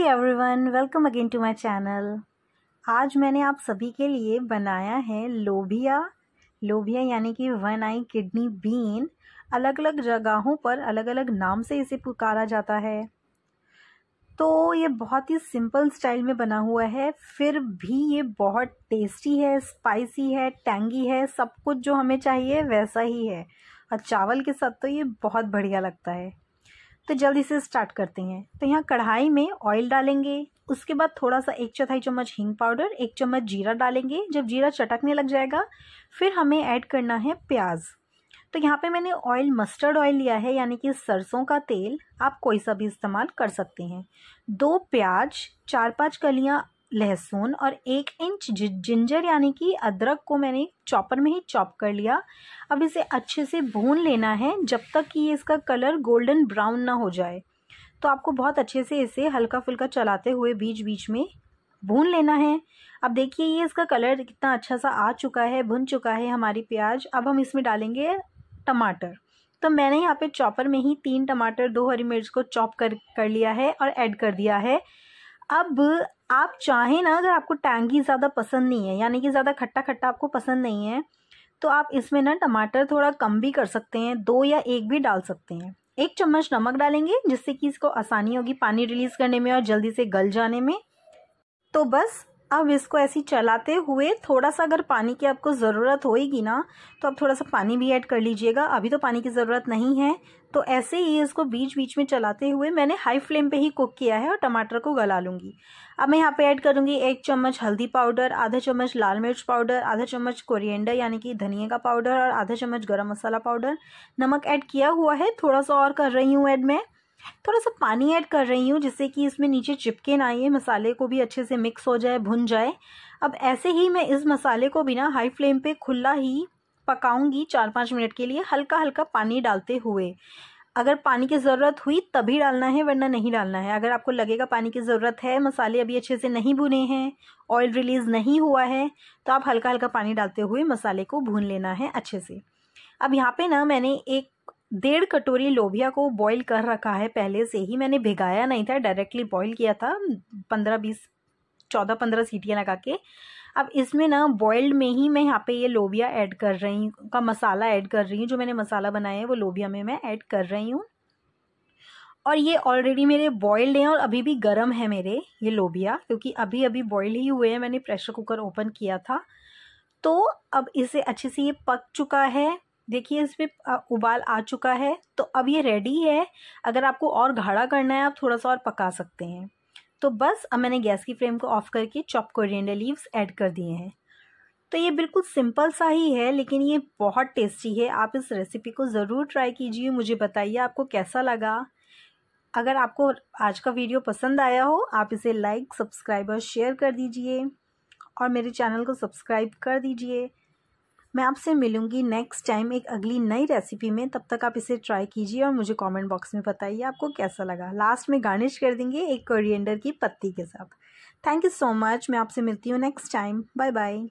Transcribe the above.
every everyone welcome again to my channel आज मैंने आप सभी के लिए बनाया है लोभिया लोभिया यानी कि वन आई किडनी बीन अलग अलग जगहों पर अलग अलग नाम से इसे पुकारा जाता है तो ये बहुत ही सिंपल स्टाइल में बना हुआ है फिर भी ये बहुत टेस्टी है स्पाइसी है टैंगी है सब कुछ जो हमें चाहिए वैसा ही है और चावल के साथ तो ये बहुत बढ़िया लगता है तो जल्दी से स्टार्ट करते हैं तो यहाँ कढ़ाई में ऑयल डालेंगे उसके बाद थोड़ा सा एक चौथाई चम्मच हिंग पाउडर एक चम्मच जीरा डालेंगे जब जीरा चटकने लग जाएगा फिर हमें ऐड करना है प्याज तो यहाँ पे मैंने ऑयल मस्टर्ड ऑयल लिया है यानी कि सरसों का तेल आप कोई सा भी इस्तेमाल कर सकते हैं दो प्याज चार पांच कलियाँ लहसुन और एक इंच जिंजर यानी कि अदरक को मैंने चॉपर में ही चॉप कर लिया अब इसे अच्छे से भून लेना है जब तक कि ये इसका कलर गोल्डन ब्राउन ना हो जाए तो आपको बहुत अच्छे से इसे हल्का फुल्का चलाते हुए बीच बीच में भून लेना है अब देखिए ये इसका कलर कितना अच्छा सा आ चुका है भुन चुका है हमारी प्याज अब हम इसमें डालेंगे टमाटर तो मैंने यहाँ पे चॉपर में ही तीन टमाटर दो हरी मिर्च को चॉप कर कर लिया है और ऐड कर दिया है अब आप चाहें ना अगर आपको टैंगी ज़्यादा पसंद नहीं है यानी कि ज़्यादा खट्टा खट्टा आपको पसंद नहीं है तो आप इसमें ना टमाटर थोड़ा कम भी कर सकते हैं दो या एक भी डाल सकते हैं एक चम्मच नमक डालेंगे जिससे कि इसको आसानी होगी पानी रिलीज़ करने में और जल्दी से गल जाने में तो बस अब इसको ऐसी चलाते हुए थोड़ा सा अगर पानी की आपको ज़रूरत होएगी ना तो आप थोड़ा सा पानी भी ऐड कर लीजिएगा अभी तो पानी की ज़रूरत नहीं है तो ऐसे ही इसको बीच बीच में चलाते हुए मैंने हाई फ्लेम पे ही कुक किया है और टमाटर को गला लूँगी अब मैं यहाँ पे ऐड करूँगी एक चम्मच हल्दी पाउडर आधा चम्मच लाल मिर्च पाउडर आधा चम्मच कोरिएंडर यानी कि धनिया का पाउडर और आधा चम्मच गर्म मसाला पाउडर नमक ऐड किया हुआ है थोड़ा सा और कर रही हूँ ऐड मैं थोड़ा सा पानी ऐड कर रही हूँ जिससे कि इसमें नीचे चिपके ना आइए मसाले को भी अच्छे से मिक्स हो जाए भुन जाए अब ऐसे ही मैं इस मसाले को बिना हाई फ्लेम पे खुला ही पकाऊंगी चार पाँच मिनट के लिए हल्का हल्का पानी डालते हुए अगर पानी की ज़रूरत हुई तभी डालना है वरना नहीं डालना है अगर आपको लगेगा पानी की ज़रूरत है मसाले अभी अच्छे से नहीं भुने हैं ऑयल रिलीज़ नहीं हुआ है तो आप हल्का हल्का पानी डालते हुए मसाले को भून लेना है अच्छे से अब यहाँ पे ना मैंने एक डेढ़ कटोरी लोभिया को बॉईल कर रखा है पहले से ही मैंने भिगाया नहीं था डायरेक्टली बॉईल किया था पंद्रह बीस चौदह पंद्रह सीटियाँ लगा के अब इसमें ना बॉइल्ड में ही मैं यहाँ पे ये लोबिया ऐड कर रही हूँ का मसाला ऐड कर रही हूँ जो मैंने मसाला बनाया है वो लोभिया में मैं ऐड कर रही हूँ और ये ऑलरेडी मेरे बॉयल्ड हैं और अभी भी गर्म है मेरे ये लोबिया क्योंकि अभी अभी बॉयल ही हुए हैं मैंने प्रेशर कुकर ओपन किया था तो अब इसे अच्छे से ये पक चुका है देखिए इस पर उबाल आ चुका है तो अब ये रेडी है अगर आपको और गाढ़ा करना है आप थोड़ा सा और पका सकते हैं तो बस अब मैंने गैस की फ्लेम को ऑफ करके चॉप कोरिएंडर लीव्स ऐड कर दिए हैं तो ये बिल्कुल सिंपल सा ही है लेकिन ये बहुत टेस्टी है आप इस रेसिपी को ज़रूर ट्राई कीजिए मुझे बताइए आपको कैसा लगा अगर आपको आज का वीडियो पसंद आया हो आप इसे लाइक सब्सक्राइब और शेयर कर दीजिए और मेरे चैनल को सब्सक्राइब कर दीजिए मैं आपसे मिलूंगी नेक्स्ट टाइम एक अगली नई रेसिपी में तब तक आप इसे ट्राई कीजिए और मुझे कमेंट बॉक्स में बताइए आपको कैसा लगा लास्ट में गार्निश कर देंगे एक कोरिएंडर की पत्ती के साथ थैंक यू सो मच मैं आपसे मिलती हूँ नेक्स्ट टाइम बाय बाय